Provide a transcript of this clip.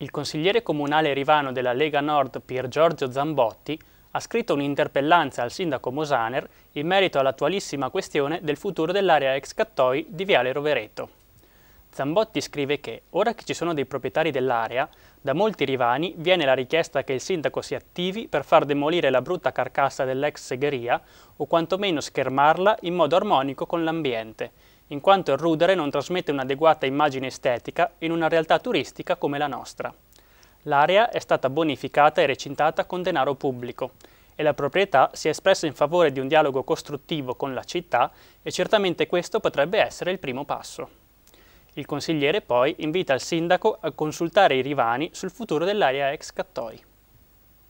Il consigliere comunale rivano della Lega Nord Pier Giorgio Zambotti ha scritto un'interpellanza al sindaco Mosaner in merito all'attualissima questione del futuro dell'area ex Cattoi di Viale Rovereto. Zambotti scrive che, ora che ci sono dei proprietari dell'area, da molti rivani viene la richiesta che il sindaco si attivi per far demolire la brutta carcassa dell'ex segheria o quantomeno schermarla in modo armonico con l'ambiente in quanto il rudere non trasmette un'adeguata immagine estetica in una realtà turistica come la nostra. L'area è stata bonificata e recintata con denaro pubblico e la proprietà si è espressa in favore di un dialogo costruttivo con la città e certamente questo potrebbe essere il primo passo. Il consigliere poi invita il sindaco a consultare i rivani sul futuro dell'area ex Cattoi.